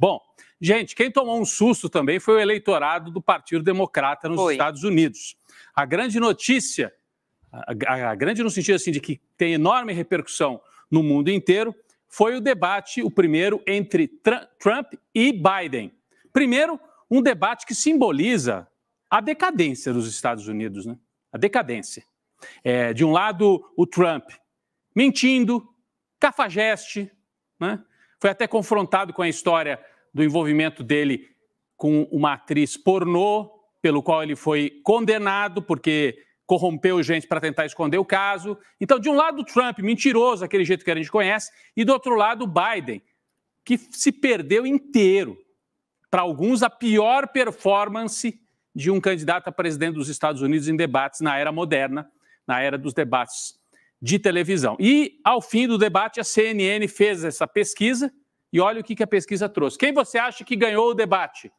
Bom, gente, quem tomou um susto também foi o eleitorado do Partido Democrata nos foi. Estados Unidos. A grande notícia, a, a, a grande no sentido assim de que tem enorme repercussão no mundo inteiro, foi o debate, o primeiro, entre Trump e Biden. Primeiro, um debate que simboliza a decadência dos Estados Unidos, né? A decadência. É, de um lado, o Trump mentindo, cafajeste, né? foi até confrontado com a história do envolvimento dele com uma atriz pornô, pelo qual ele foi condenado porque corrompeu gente para tentar esconder o caso. Então, de um lado, Trump, mentiroso, aquele jeito que a gente conhece, e do outro lado, Biden, que se perdeu inteiro. Para alguns, a pior performance de um candidato a presidente dos Estados Unidos em debates na era moderna, na era dos debates de televisão. E, ao fim do debate, a CNN fez essa pesquisa e olha o que, que a pesquisa trouxe. Quem você acha que ganhou o debate?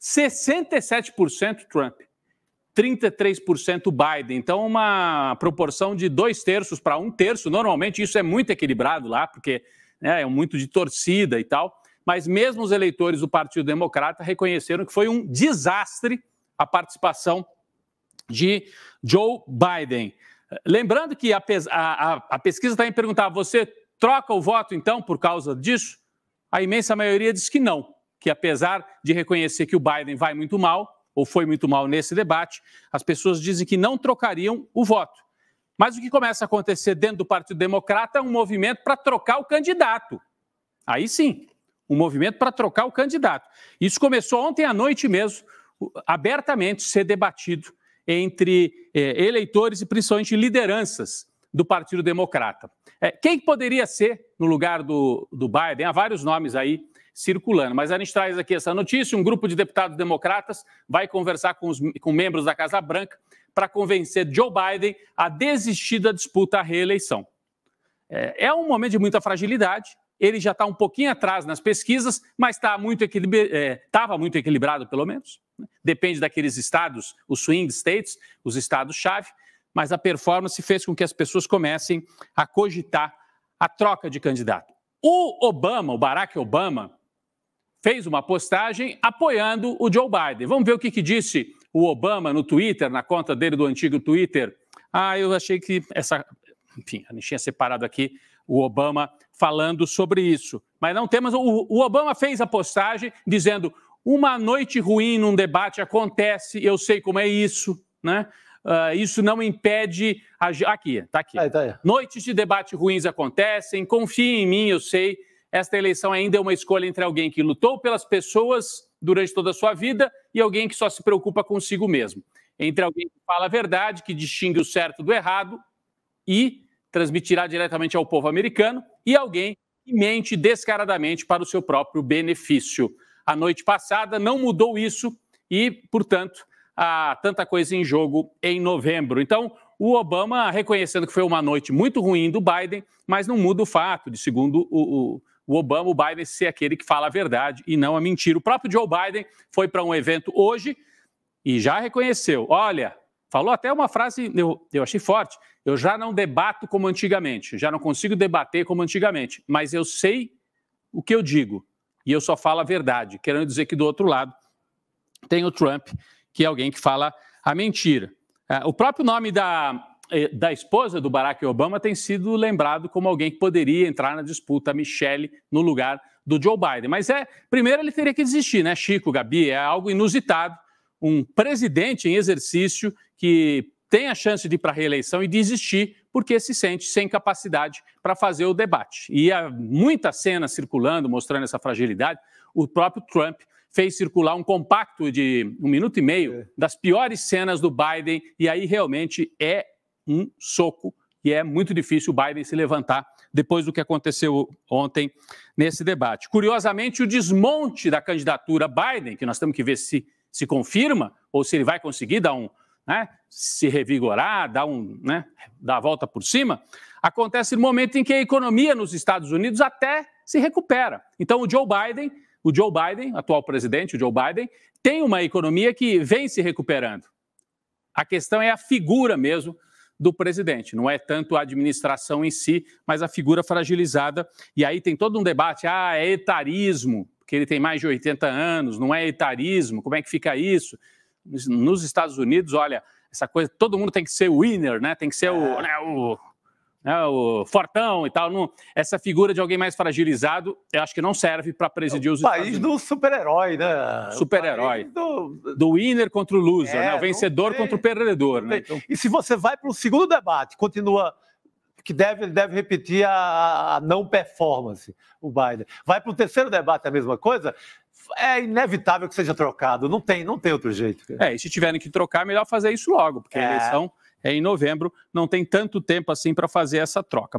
67% Trump, 33% Biden. Então, uma proporção de dois terços para um terço. Normalmente, isso é muito equilibrado lá, porque né, é muito de torcida e tal. Mas, mesmo os eleitores do Partido Democrata reconheceram que foi um desastre a participação de Joe Biden. Lembrando que a, a, a pesquisa também perguntava: você troca o voto então por causa disso? A imensa maioria diz que não, que apesar de reconhecer que o Biden vai muito mal, ou foi muito mal nesse debate, as pessoas dizem que não trocariam o voto. Mas o que começa a acontecer dentro do Partido Democrata é um movimento para trocar o candidato. Aí sim, um movimento para trocar o candidato. Isso começou ontem à noite mesmo, abertamente ser debatido entre eh, eleitores e principalmente lideranças do Partido Democrata. É, quem poderia ser no lugar do, do Biden? Há vários nomes aí circulando, mas a gente traz aqui essa notícia: um grupo de deputados democratas vai conversar com, os, com membros da Casa Branca para convencer Joe Biden a desistir da disputa à reeleição. É, é um momento de muita fragilidade. Ele já está um pouquinho atrás nas pesquisas, mas estava tá muito, equilibri é, muito equilibrado, pelo menos. Né? Depende daqueles estados, os swing states, os estados-chave mas a performance fez com que as pessoas comecem a cogitar a troca de candidato. O Obama, o Barack Obama, fez uma postagem apoiando o Joe Biden. Vamos ver o que, que disse o Obama no Twitter, na conta dele do antigo Twitter. Ah, eu achei que essa. Enfim, a gente tinha separado aqui o Obama falando sobre isso. Mas não temos. O, Obama fez a postagem dizendo: uma noite ruim num debate acontece, eu sei como é isso, né? Uh, isso não impede. A... Aqui, tá aqui. Aí, tá aí. Noites de debate ruins acontecem, confie em mim, eu sei. Esta eleição ainda é uma escolha entre alguém que lutou pelas pessoas durante toda a sua vida e alguém que só se preocupa consigo mesmo. Entre alguém que fala a verdade, que distingue o certo do errado e transmitirá diretamente ao povo americano, e alguém que mente descaradamente para o seu próprio benefício. A noite passada não mudou isso e, portanto, há tanta coisa em jogo em novembro. Então, o Obama reconhecendo que foi uma noite muito ruim do Biden, mas não muda o fato de, segundo o, o, o Obama, o Biden ser aquele que fala a verdade e não a mentira. O próprio Joe Biden foi para um evento hoje e já reconheceu. Olha, falou até uma frase, eu, eu achei forte. Eu já não debato como antigamente, já não consigo debater como antigamente, mas eu sei o que eu digo e eu só falo a verdade, querendo dizer que do outro lado tem o Trump que é alguém que fala a mentira. É, o próprio nome da, eh, da esposa do Barack Obama tem sido lembrado como alguém que poderia entrar na disputa, Michelle, no lugar do Joe Biden. Mas é, primeiro ele teria que desistir, né, Chico, Gabi? É algo inusitado. Um presidente em exercício que tem a chance de ir para a reeleição e desistir porque se sente sem capacidade para fazer o debate. E há muita cena circulando mostrando essa fragilidade. O próprio Trump fez circular um compacto de um minuto e meio é. das piores cenas do Biden, e aí realmente é um soco e é muito difícil o Biden se levantar depois do que aconteceu ontem nesse debate. Curiosamente, o desmonte da candidatura Biden, que nós temos que ver se se confirma ou se ele vai conseguir dar um, né, se revigorar, dar um, né, dar a volta por cima, acontece no momento em que a economia nos Estados Unidos até se recupera. Então, o Joe Biden o Joe Biden, atual presidente, o Joe Biden, tem uma economia que vem se recuperando. A questão é a figura mesmo do presidente, não é tanto a administração em si, mas a figura fragilizada. E aí tem todo um debate: ah, é etarismo, porque ele tem mais de 80 anos, não é etarismo, como é que fica isso? Nos Estados Unidos, olha, essa coisa, todo mundo tem que ser winner, né? Tem que ser o, é. né, o né, o fortão e tal. Não, essa figura de alguém mais fragilizado, eu acho que não serve para presidir é os Estados país do super-herói, né? Super-herói. Do... do winner contra o loser, é, né? O vencedor contra o perdedor, né? Então... E se você vai para o segundo debate, continua que deve, deve repetir a, a não performance, o Biden. Vai para o terceiro debate a mesma coisa? é inevitável que seja trocado, não tem, não tem outro jeito. É, e se tiverem que trocar, é melhor fazer isso logo, porque é. a eleição é em novembro, não tem tanto tempo assim para fazer essa troca.